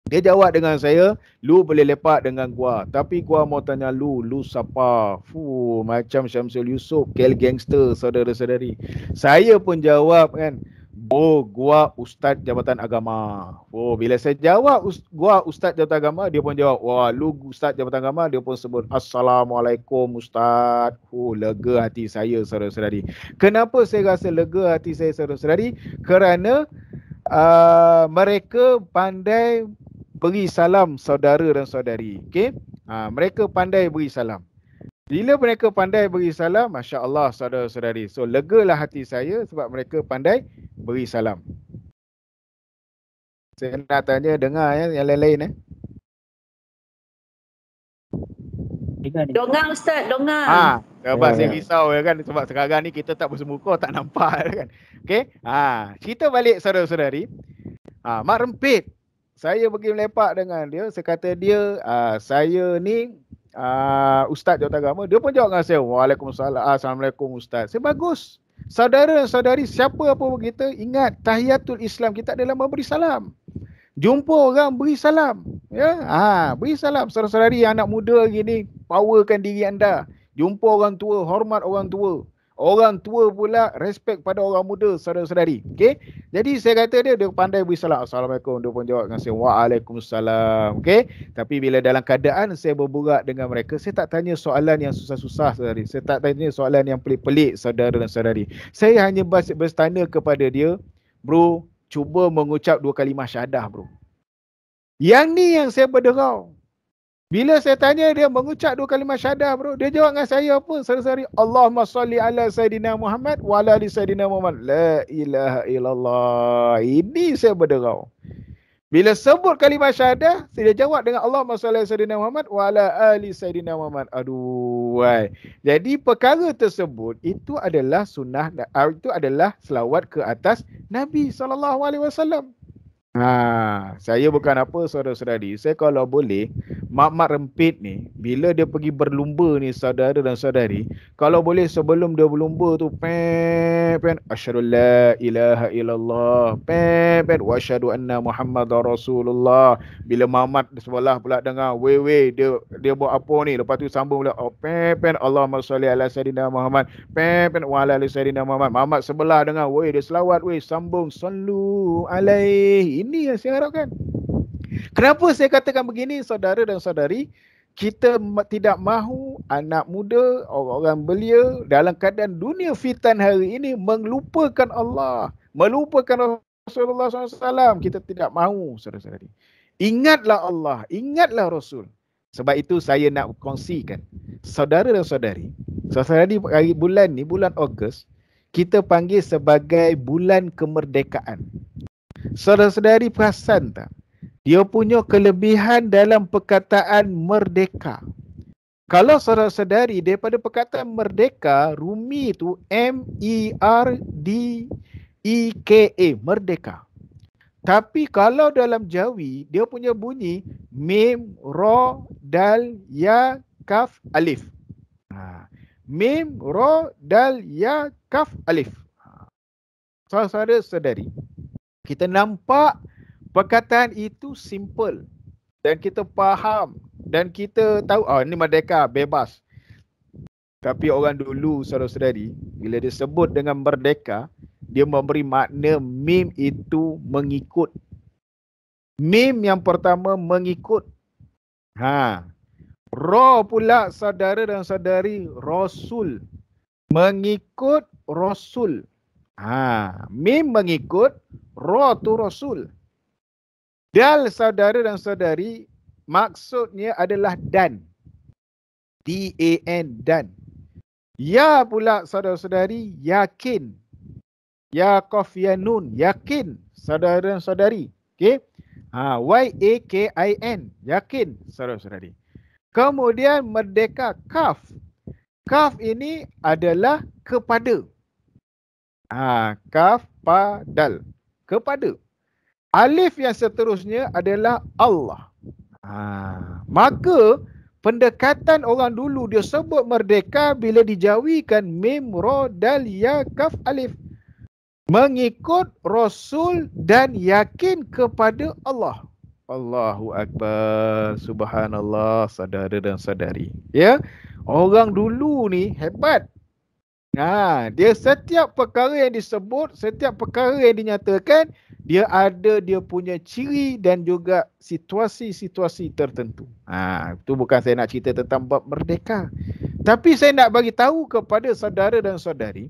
Dia jawab dengan saya, lu boleh lepak dengan gua. Tapi gua mau tanya lu, lu siapa? Fu, macam Syamsul Yusof, kel gangster saudara-saudari. Saya pun jawab kan, Oh, gua ustaz jabatan agama. Oh, bila saya jawab gua ustaz jabatan agama, dia pun jawab, wah, lu ustaz jabatan agama, dia pun sebut assalamualaikum ustaz. Oh, lega hati saya saudara-saudari. Kenapa saya rasa lega hati saya saudara-saudari? Kerana uh, mereka pandai beri salam saudara dan saudari. Okay, Uh, mereka pandai beri salam. Bila mereka pandai beri salam, masya-Allah saudara-saudari. So, legalah hati saya sebab mereka pandai beri salam. Saya nak tanya dengar ya yang lain-lain ya? eh. Dongang Ustaz, dongang. Ha, sebab ya, saya ya. risau ya kan sebab sekarang ni kita tak bersemuka, tak nampak ya kan. Okey. Ha, cerita balik saudara-saudari. Ha, Mak Rempit. Saya pergi melepak dengan dia, saya kata dia uh, saya ni uh, Ustaz Jawatan Agama. Dia pun jawab dengan saya, Waalaikumsalam, ah, Assalamualaikum Ustaz. Saya bagus. Saudara-saudari siapa pun kita ingat tahiyatul Islam kita adalah memberi salam. Jumpa orang beri salam. Ya, ha, beri salam saudara-saudari anak muda gini powerkan diri anda. Jumpa orang tua, hormat orang tua. Orang tua pula respect pada orang muda saudara-saudari. Okey. Jadi saya kata dia dia pandai beri salam. Assalamualaikum. Dia pun jawab dengan saya waalaikumsalam. Okey. Tapi bila dalam keadaan saya berbual dengan mereka, saya tak tanya soalan yang susah-susah saudari. Saya tak tanya soalan yang pelik-pelik saudara dan saudari. Saya hanya bertanya kepada dia, "Bro, cuba mengucap dua kalimah syahadah, bro." Yang ni yang saya berderau. Bila saya tanya dia mengucap dua kalimah syahadah bro, dia jawab dengan saya apa? Sari-sari Allahumma salli ala sayidina Muhammad wa ala ali sayidina Muhammad. La ilaha illallah. Ini saya berderau. Bila sebut kalimah syahadah, dia jawab dengan Allahumma salli ala sayidina Muhammad wa ala ali sayidina Muhammad. Aduh. Jadi perkara tersebut itu adalah sunnah itu adalah selawat ke atas Nabi sallallahu alaihi wasallam. Ha, saya bukan apa saudara-saudari. Saya kalau boleh, mak-mak rempit ni, bila dia pergi berlumba ni saudara dan saudari, kalau boleh sebelum dia berlumba tu, pen, pen, asyadu la ilaha illallah, pen, pen, wa asyadu anna muhammad rasulullah. Bila mak-mak sebelah pula dengar, weh, weh, dia, dia buat apa ni? Lepas tu sambung pula, oh, pen, pen, Allahumma salli ala sayyidina muhammad, pen, pen, wa ala sayyidina muhammad. Mak-mak sebelah dengar, weh, dia selawat, weh, sambung, sallu alaihi ini yang saya harapkan. Kenapa saya katakan begini saudara dan saudari? Kita tidak mahu anak muda, orang-orang belia dalam keadaan dunia fitan hari ini melupakan Allah. Melupakan Rasulullah SAW. Kita tidak mahu saudara-saudari. Ingatlah Allah. Ingatlah Rasul. Sebab itu saya nak kongsikan. Saudara dan saudari. Saudara-saudari hari bulan ni, bulan Ogos. Kita panggil sebagai bulan kemerdekaan. Saudara-saudari perasan tak? Dia punya kelebihan dalam perkataan merdeka. Kalau saudara-saudari daripada perkataan merdeka, Rumi itu M-E-R-D-E-K-A, merdeka. Tapi kalau dalam Jawi, dia punya bunyi Mim, Ro, Dal, Ya, Kaf, Alif. Ha. Mim, Ro, Dal, Ya, Kaf, Alif. Ha. Saudara-saudari, kita nampak perkataan itu simple dan kita faham dan kita tahu ah ini merdeka bebas tapi orang dulu saudara-saudari bila dia sebut dengan merdeka dia memberi makna mim itu mengikut mim yang pertama mengikut ha roh pula saudara dan saudari rasul mengikut rasul Ha, mim mengikut ro tu rasul. Dal saudara dan saudari maksudnya adalah dan. D A N dan. Ya pula saudara-saudari yakin. Ya qaf ya nun yakin saudara dan saudari. Okey. Ha, y A K I N yakin saudara-saudari. Kemudian merdeka kaf. Kaf ini adalah kepada. Ha, kaf, pa, dal. Kepada. Alif yang seterusnya adalah Allah. Ha, maka pendekatan orang dulu dia sebut merdeka bila dijawikan mim, ro, dal, ya, kaf, alif. Mengikut Rasul dan yakin kepada Allah. Allahu Akbar, Subhanallah, sadara dan sadari. Ya, Orang dulu ni hebat. Ha, dia setiap perkara yang disebut, setiap perkara yang dinyatakan, dia ada dia punya ciri dan juga situasi-situasi tertentu. Ha, itu bukan saya nak cerita tentang bab merdeka. Tapi saya nak bagi tahu kepada saudara dan saudari,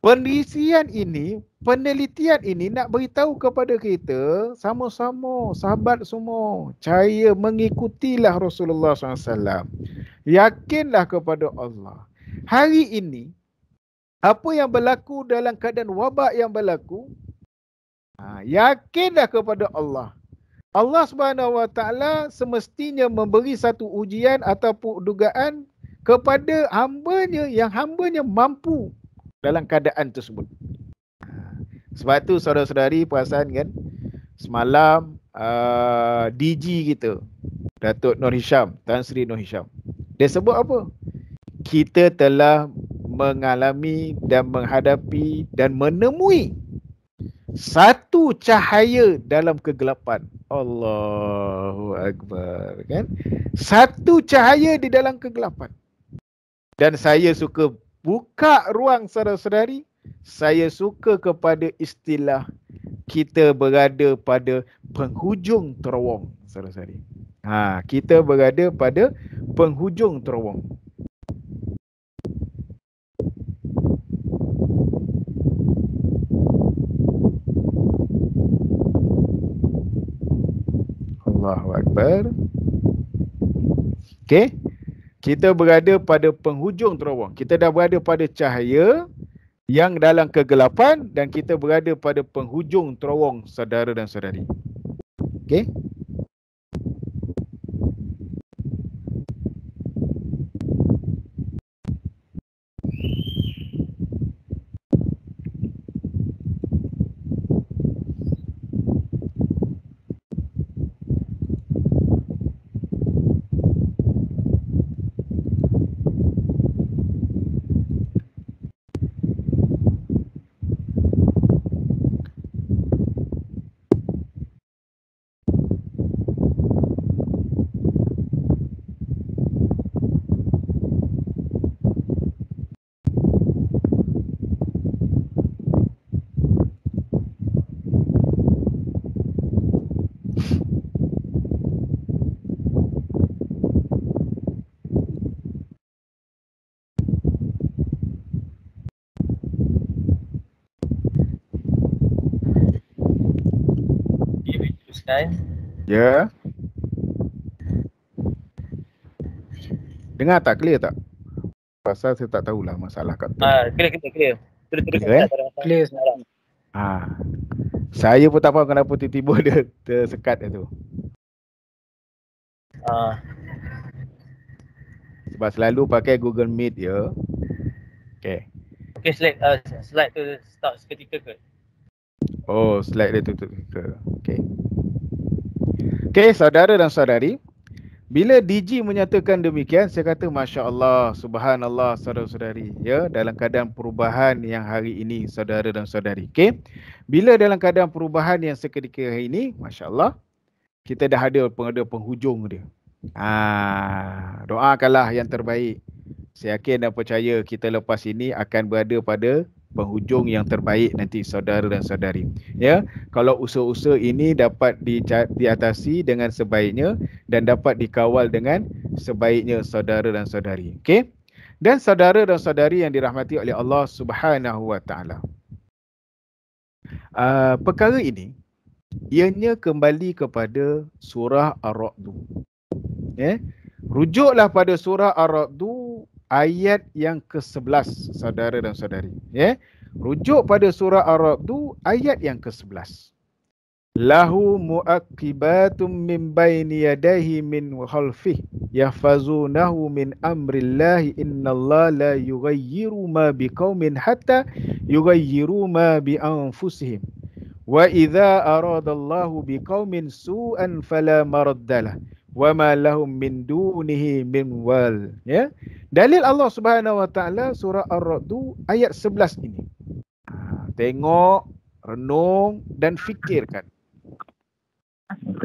penelitian ini, penelitian ini nak bagi tahu kepada kita sama-sama sahabat semua, caya mengikutilah Rasulullah SAW. Yakinlah kepada Allah hari ini apa yang berlaku dalam keadaan wabak yang berlaku ha, yakinlah kepada Allah Allah Subhanahu Wa Taala semestinya memberi satu ujian ataupun dugaan kepada hamba-nya yang hamba-nya mampu dalam keadaan tersebut. Ha, sebab tu saudara-saudari perasan kan semalam uh, ah, DG kita Datuk Nur Hisham, Tan Sri Nur Hisham. Dia sebut apa? kita telah mengalami dan menghadapi dan menemui satu cahaya dalam kegelapan. Allahu akbar kan? Satu cahaya di dalam kegelapan. Dan saya suka buka ruang saudara-saudari, saya suka kepada istilah kita berada pada penghujung terowong saudara-saudari. Ha, kita berada pada penghujung terowong. Allahu Akbar. Okey. Kita berada pada penghujung terowong. Kita dah berada pada cahaya yang dalam kegelapan dan kita berada pada penghujung terowong saudara dan saudari. Okey. teruskan. Ya. Dengar tak clear tak? Pasal saya tak tahulah masalah kat tu. Ah, ha, clear clear clear. Terus terus. Clear. Eh? clear sekarang. Ah. Saya pun tak faham kenapa tiba-tiba *laughs* dia tersekat dia tu. Ah. Sebab selalu pakai Google Meet ya. Okay. Okay slide, uh, slide tu start seketika ke? Oh slide dia tutup ke? Okay. Okey, saudara dan saudari, bila DG menyatakan demikian, saya kata Masya Allah, Subhanallah, saudara-saudari. Ya, dalam keadaan perubahan yang hari ini, saudara dan saudari. Okey, bila dalam keadaan perubahan yang seketika hari ini, Masya Allah, kita dah ada, ada penghujung dia. Ha, doakanlah yang terbaik. Saya yakin dan percaya kita lepas ini akan berada pada penghujung yang terbaik nanti saudara dan saudari. Ya, kalau usaha-usaha ini dapat diatasi dengan sebaiknya dan dapat dikawal dengan sebaiknya saudara dan saudari. Okey. Dan saudara dan saudari yang dirahmati oleh Allah Subhanahu Wa Taala. Ah, perkara ini ianya kembali kepada surah Ar-Ra'd. Ya. Rujuklah pada surah Ar-Ra'd ayat yang ke-11 saudara dan saudari ya yeah? rujuk pada surah arab tu ayat yang ke-11 lahu muaqibatum min baini yadayhi min khalfi yahfazunahu min amrillahi innallaha la yughayyiru ma biqaumin hatta yughayyiru ma bi anfusihim wa idza aradallahu biqaumin su'an fala maraddalah wa ma lahum min dunihi min wal ya dalil Allah Subhanahu wa taala surah ar-ra'd ayat 11 ini ha, tengok renung dan fikirkan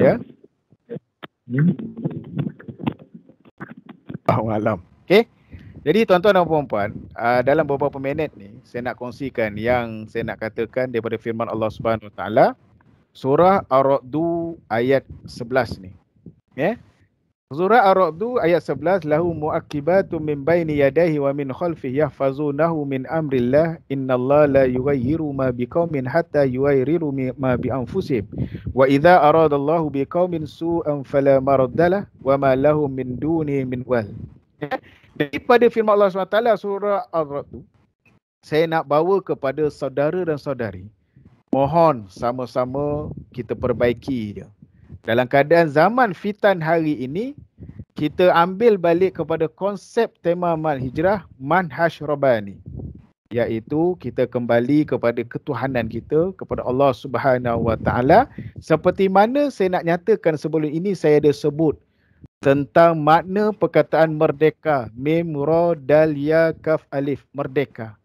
ya Allahu alam okey jadi tuan-tuan dan puan-puan ah, dalam beberapa minit ni saya nak kongsikan yang saya nak katakan daripada firman Allah Subhanahu wa taala surah ar-ra'd ayat 11 ni Ya. Surah Ar-Ra'd ayat 11 lahu mu'akkibatu min baini yadayhi wa min khalfihi yahfazunahu min amrillah innallaha la yughayyiru ma biqaumin hatta yughayyiru ma bi anfusihim wa idza aradallahu biqaumin su'an fala maraddalah wa ma lahum min duni min wal. Ya. Daripada firman Allah SWT surah Ar-Ra'd saya nak bawa kepada saudara dan saudari mohon sama-sama kita perbaiki dia dalam keadaan zaman fitan hari ini kita ambil balik kepada konsep tema man hijrah man rabbani iaitu kita kembali kepada ketuhanan kita kepada Allah Subhanahu Wa seperti mana saya nak nyatakan sebelum ini saya ada sebut tentang makna perkataan merdeka mim ra dal ya kaf alif merdeka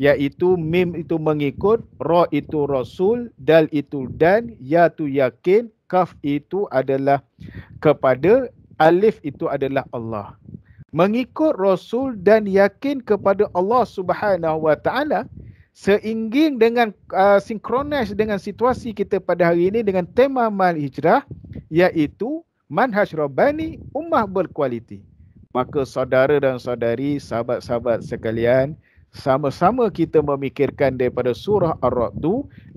iaitu mim itu mengikut ra itu rasul dal itu dan ya tu yakin kaf itu adalah kepada alif itu adalah Allah mengikut rasul dan yakin kepada Allah Subhanahu wa taala seingging dengan uh, synchronize dengan situasi kita pada hari ini dengan tema mal hijrah iaitu manhaj rabbani ummah berkualiti maka saudara dan saudari sahabat-sahabat sekalian sama-sama kita memikirkan daripada surah ar-ra'd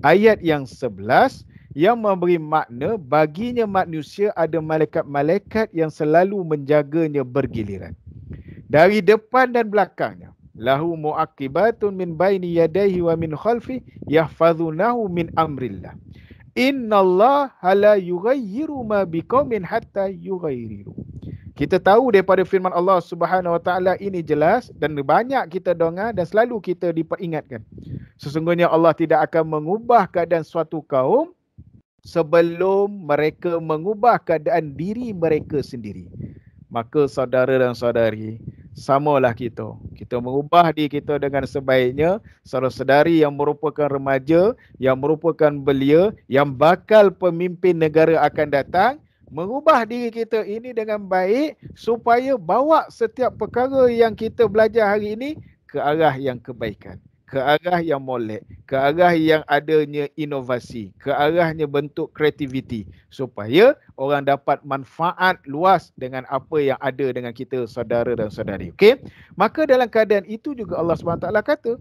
ayat yang 11 yang memberi makna baginya manusia ada malaikat-malaikat yang selalu menjaganya bergiliran. Dari depan dan belakangnya. Lahu mu'akibatun min baini yadaihi wa min khalfi yahfazunahu min amrillah. Inna Allah hala yugayiru ma biqawmin hatta yugayiru. Kita tahu daripada firman Allah Subhanahu Wa Taala ini jelas dan banyak kita dengar dan selalu kita diperingatkan. Sesungguhnya Allah tidak akan mengubah keadaan suatu kaum sebelum mereka mengubah keadaan diri mereka sendiri. Maka saudara dan saudari, samalah kita. Kita mengubah diri kita dengan sebaiknya. Saudara-saudari yang merupakan remaja, yang merupakan belia, yang bakal pemimpin negara akan datang, mengubah diri kita ini dengan baik supaya bawa setiap perkara yang kita belajar hari ini ke arah yang kebaikan ke arah yang molek, ke arah yang adanya inovasi, ke arahnya bentuk kreativiti supaya orang dapat manfaat luas dengan apa yang ada dengan kita saudara dan saudari. Okey. Maka dalam keadaan itu juga Allah SWT kata,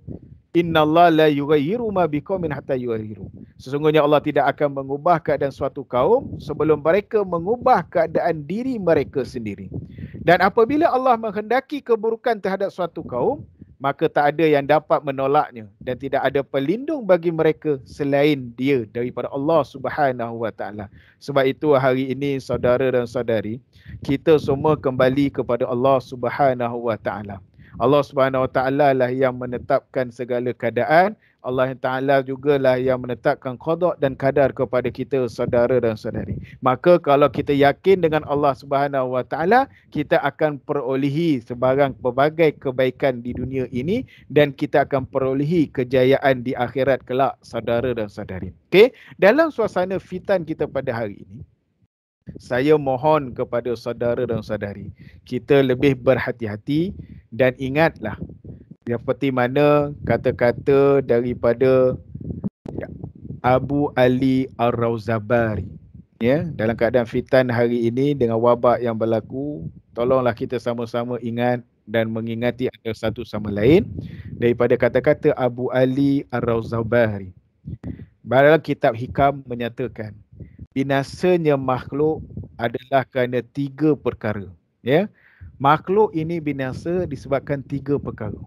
Innallah la yughayyiru ma biqaumin hatta yughayyiru. Sesungguhnya Allah tidak akan mengubah keadaan suatu kaum sebelum mereka mengubah keadaan diri mereka sendiri. Dan apabila Allah menghendaki keburukan terhadap suatu kaum, maka tak ada yang dapat menolaknya dan tidak ada pelindung bagi mereka selain dia daripada Allah Subhanahu Wa Taala. Sebab itu hari ini saudara dan saudari, kita semua kembali kepada Allah Subhanahu Wa Taala. Allah Subhanahu Wa Taala lah yang menetapkan segala keadaan Allah Ta'ala juga lah yang menetapkan kodok dan kadar kepada kita saudara dan saudari. Maka kalau kita yakin dengan Allah Subhanahu Wa Ta'ala, kita akan perolehi sebarang berbagai kebaikan di dunia ini dan kita akan perolehi kejayaan di akhirat kelak saudara dan saudari. Okay? Dalam suasana fitan kita pada hari ini, saya mohon kepada saudara dan saudari, kita lebih berhati-hati dan ingatlah yang seperti mana kata-kata daripada Abu Ali Ar-Rawzabari ya dalam keadaan fitan hari ini dengan wabak yang berlaku tolonglah kita sama-sama ingat dan mengingati ada satu sama lain daripada kata-kata Abu Ali Ar-Rawzabari Barulah kitab hikam menyatakan binasanya makhluk adalah kerana tiga perkara ya makhluk ini binasa disebabkan tiga perkara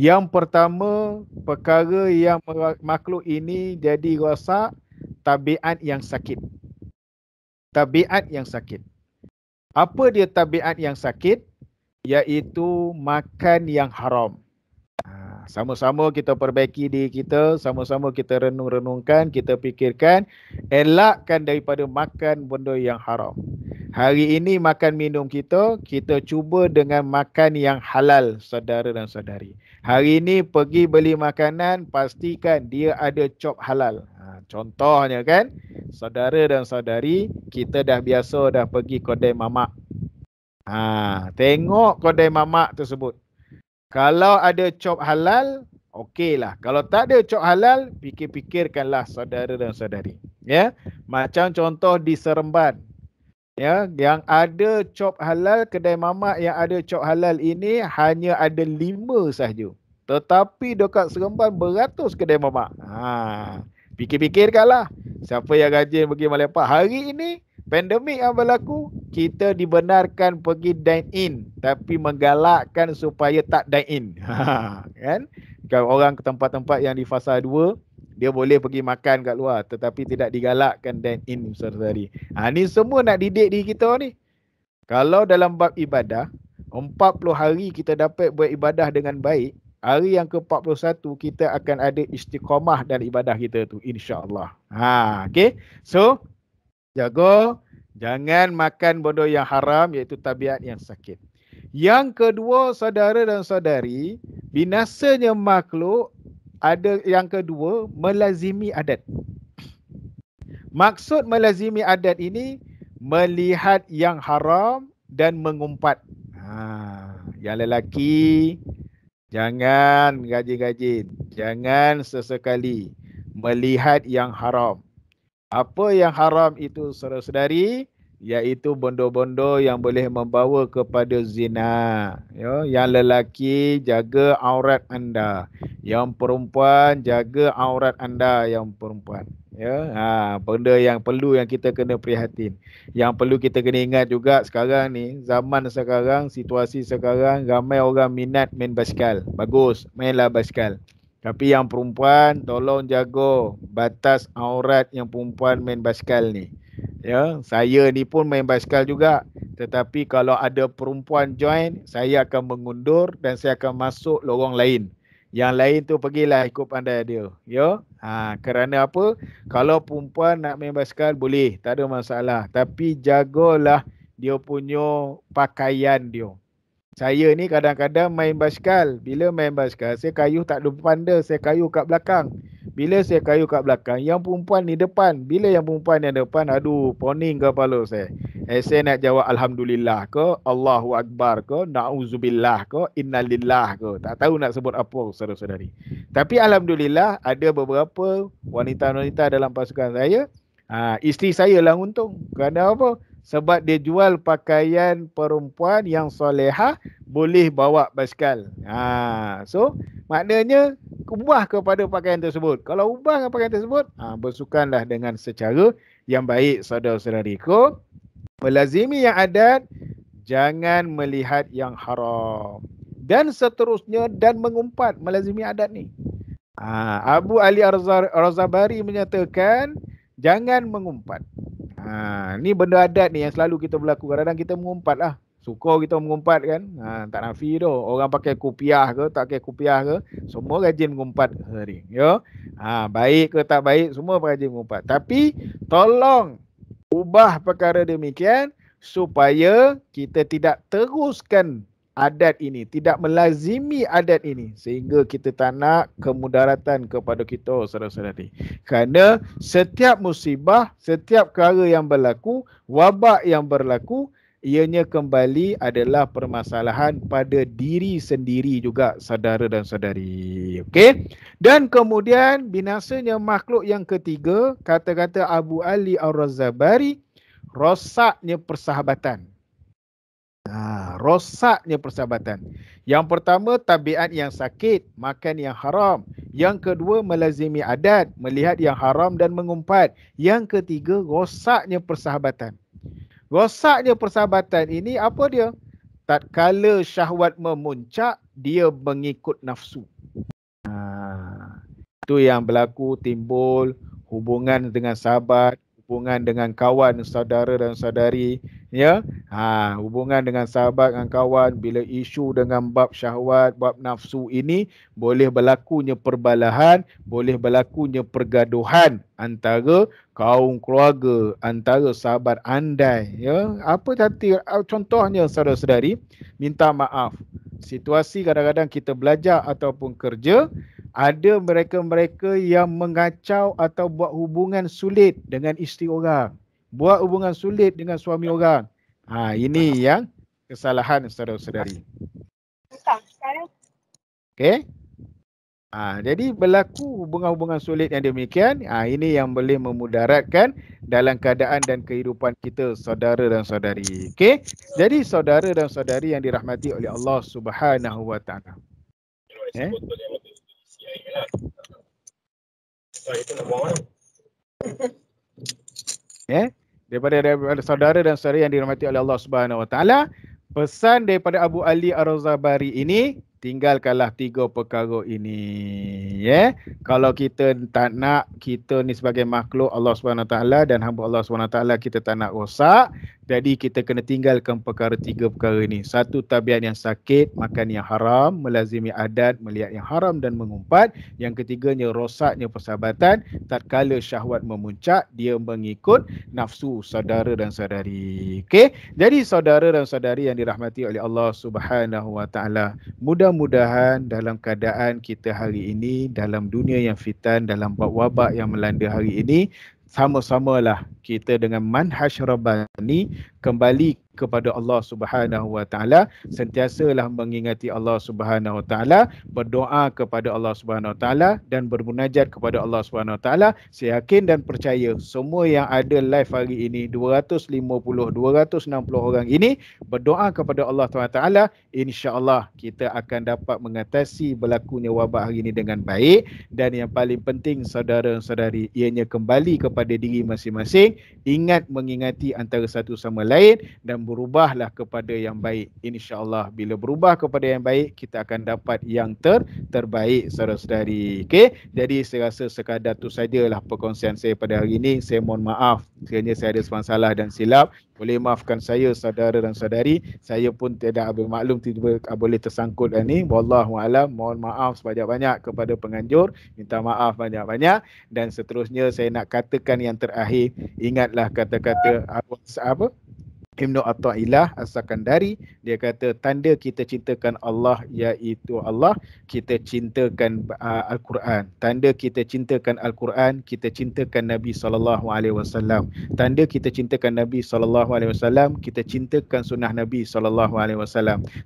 yang pertama, perkara yang makhluk ini jadi rosak, tabiat yang sakit. Tabiat yang sakit. Apa dia tabiat yang sakit? Iaitu makan yang haram sama-sama kita perbaiki diri kita, sama-sama kita renung-renungkan, kita fikirkan, elakkan daripada makan benda yang haram. Hari ini makan minum kita, kita cuba dengan makan yang halal, saudara dan saudari. Hari ini pergi beli makanan, pastikan dia ada cop halal. Ha, contohnya kan, saudara dan saudari, kita dah biasa dah pergi kodai mamak. Ha, tengok kodai mamak tersebut. Kalau ada cop halal, okeylah. Kalau tak ada cop halal, fikir-fikirkanlah saudara dan saudari. Ya, macam contoh di Seremban. Ya, yang ada cop halal kedai mamak yang ada cop halal ini hanya ada lima sahaja. Tetapi dekat Seremban beratus kedai mamak. Ha, fikir-fikirkanlah. Siapa yang rajin pergi melepak hari ini, pandemik yang berlaku kita dibenarkan pergi dine in tapi menggalakkan supaya tak dine in *laughs* ha, kan kalau orang ke tempat-tempat yang di fasa 2 dia boleh pergi makan kat luar tetapi tidak digalakkan dine in saudara-saudari ha ni semua nak didik diri kita ni kalau dalam bab ibadah 40 hari kita dapat buat ibadah dengan baik Hari yang ke-41 kita akan ada istiqamah dan ibadah kita tu insya-Allah. Ha, okey. So, Jago, jangan makan bodoh yang haram iaitu tabiat yang sakit. Yang kedua saudara dan saudari, binasanya makhluk ada yang kedua melazimi adat. Maksud melazimi adat ini melihat yang haram dan mengumpat. Ha, yang lelaki jangan gaji-gaji, jangan sesekali melihat yang haram. Apa yang haram itu saudara-saudari iaitu bondo-bondo yang boleh membawa kepada zina. Ya, yang lelaki jaga aurat anda. Yang perempuan jaga aurat anda yang perempuan. Ya, ha, benda yang perlu yang kita kena prihatin. Yang perlu kita kena ingat juga sekarang ni, zaman sekarang, situasi sekarang ramai orang minat main basikal. Bagus, mainlah basikal. Tapi yang perempuan tolong jaga batas aurat yang perempuan main basikal ni. Ya, saya ni pun main basikal juga. Tetapi kalau ada perempuan join, saya akan mengundur dan saya akan masuk lorong lain. Yang lain tu pergilah ikut pandai dia. Ya. Ha, kerana apa? Kalau perempuan nak main basikal boleh, tak ada masalah. Tapi jagalah dia punya pakaian dia saya ni kadang-kadang main basikal. Bila main basikal, saya kayu tak depan dia, saya kayu kat belakang. Bila saya kayu kat belakang, yang perempuan ni depan. Bila yang perempuan ni depan, aduh, poning ke kepala saya. Eh, saya nak jawab Alhamdulillah ke, Allahu Akbar ke, Na'udzubillah ke, Innalillah ke. Tak tahu nak sebut apa, saudara-saudari. Tapi Alhamdulillah, ada beberapa wanita-wanita dalam pasukan saya. Ha, isteri saya lah untung. Kerana apa? sebab dia jual pakaian perempuan yang solehah boleh bawa basikal. Ha, so maknanya ubah kepada pakaian tersebut. Kalau ubah dengan pakaian tersebut, ha, bersukanlah dengan secara yang baik saudara-saudariku. Melazimi yang adat, jangan melihat yang haram. Dan seterusnya dan mengumpat melazimi adat ni. Ha, Abu Ali Ar-Razabari menyatakan, jangan mengumpat. Ha, ni benda adat ni yang selalu kita berlaku. Kadang-kadang kita mengumpat lah. Suka kita mengumpat kan. Ha, tak nafi tu. Orang pakai kupiah ke, tak pakai kupiah ke. Semua rajin mengumpat hari. Yo. Ya? Ha, baik ke tak baik, semua rajin mengumpat. Tapi tolong ubah perkara demikian supaya kita tidak teruskan adat ini, tidak melazimi adat ini sehingga kita tak nak kemudaratan kepada kita oh, saudara-saudari. Kerana setiap musibah, setiap perkara yang berlaku, wabak yang berlaku, ianya kembali adalah permasalahan pada diri sendiri juga saudara dan saudari. Okey. Dan kemudian binasanya makhluk yang ketiga, kata-kata Abu Ali Al razabari rosaknya persahabatan. Ha, rosaknya persahabatan. Yang pertama, tabiat yang sakit, makan yang haram. Yang kedua, melazimi adat, melihat yang haram dan mengumpat. Yang ketiga, rosaknya persahabatan. Rosaknya persahabatan ini apa dia? Tak Tatkala syahwat memuncak, dia mengikut nafsu. Ha, itu yang berlaku timbul hubungan dengan sahabat, hubungan dengan kawan, saudara dan saudari, ya. Ha, hubungan dengan sahabat dengan kawan bila isu dengan bab syahwat, bab nafsu ini boleh berlakunya perbalahan, boleh berlakunya pergaduhan antara kaum keluarga, antara sahabat andai, ya. Apa tadi contohnya saudara-saudari minta maaf situasi kadang-kadang kita belajar ataupun kerja ada mereka-mereka yang mengacau atau buat hubungan sulit dengan isteri orang buat hubungan sulit dengan suami orang ha ini yang kesalahan saudara-saudari Okay. Ha, jadi berlaku hubungan-hubungan sulit yang demikian, ha, ini yang boleh memudaratkan dalam keadaan dan kehidupan kita saudara dan saudari. Okay, Jadi saudara dan saudari yang dirahmati oleh Allah Subhanahu Wa Taala. Eh? *laughs* Eh? Daripada, daripada saudara dan saudari yang dirahmati oleh Allah Subhanahu Wa Taala, pesan daripada Abu Ali Ar-Razabari ini tinggalkanlah tiga perkara ini ya yeah? kalau kita tak nak kita ni sebagai makhluk Allah Swt dan hamba Allah Swt kita tak nak rosak jadi kita kena tinggalkan perkara tiga perkara ini. Satu tabiat yang sakit, makan yang haram, melazimi adat, melihat yang haram dan mengumpat. Yang ketiganya rosaknya persahabatan. Tatkala syahwat memuncak, dia mengikut nafsu saudara dan saudari. okay? Jadi saudara dan saudari yang dirahmati oleh Allah Subhanahu Wa Taala, mudah-mudahan dalam keadaan kita hari ini dalam dunia yang fitan, dalam wabak yang melanda hari ini, sama-samalah kita dengan manhaj rabbani kembali kepada Allah Subhanahu wa taala sentiasalah mengingati Allah Subhanahu wa taala berdoa kepada Allah Subhanahu wa taala dan bermunajat kepada Allah Subhanahu wa taala saya yakin dan percaya semua yang ada live hari ini 250 260 orang ini berdoa kepada Allah Subhanahu wa taala insyaallah kita akan dapat mengatasi berlakunya wabak hari ini dengan baik dan yang paling penting saudara-saudari ianya kembali kepada diri masing-masing ingat mengingati antara satu sama lain dan berubahlah kepada yang baik insyaallah bila berubah kepada yang baik kita akan dapat yang ter terbaik saudara-saudari okey jadi saya rasa sekadar tu sajalah perkongsian saya pada hari ini saya mohon maaf kerana saya ada sebarang salah dan silap boleh maafkan saya saudara dan saudari saya pun tidak abang maklum tiba-tiba ah, boleh tersangkut dan ni wallahu alam mohon maaf sebanyak-banyak kepada penganjur minta maaf banyak-banyak dan seterusnya saya nak katakan yang terakhir ingatlah kata-kata apa Ibnu Atta'ilah asalkan dari dia kata tanda kita cintakan Allah iaitu Allah kita cintakan uh, Al-Quran tanda kita cintakan Al-Quran kita cintakan Nabi saw tanda kita cintakan Nabi saw kita cintakan sunnah Nabi saw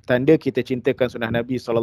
tanda kita cintakan sunnah Nabi saw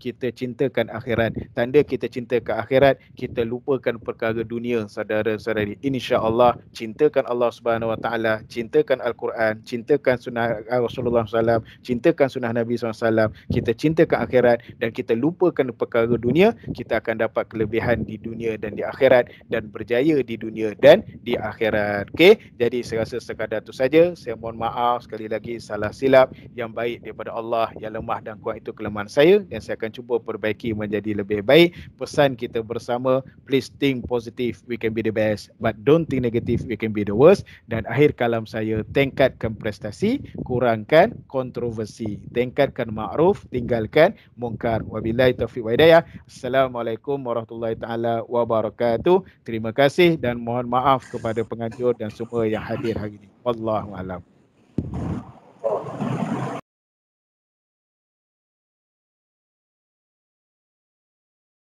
kita cintakan akhirat tanda kita cintakan akhirat kita lupakan perkara dunia saudara-saudari insya-Allah cintakan Allah subhanahu wa taala cintakan Al-Quran, cintakan sunnah eh, Rasulullah SAW, cintakan sunnah Nabi SAW, kita cintakan akhirat dan kita lupakan perkara dunia, kita akan dapat kelebihan di dunia dan di akhirat dan berjaya di dunia dan di akhirat. Okey, jadi saya rasa sekadar itu saja. Saya mohon maaf sekali lagi salah silap yang baik daripada Allah yang lemah dan kuat itu kelemahan saya dan saya akan cuba perbaiki menjadi lebih baik. Pesan kita bersama, please think positive, we can be the best but don't think negative, we can be the worst. Dan akhir kalam saya, tingkatkan prestasi, kurangkan kontroversi. Tingkatkan ma'ruf, tinggalkan mungkar. Wabillahi taufiq wa hidayah. Assalamualaikum warahmatullahi taala wabarakatuh. Terima kasih dan mohon maaf kepada penganjur dan semua yang hadir hari ini. Wallahu alam. Oh.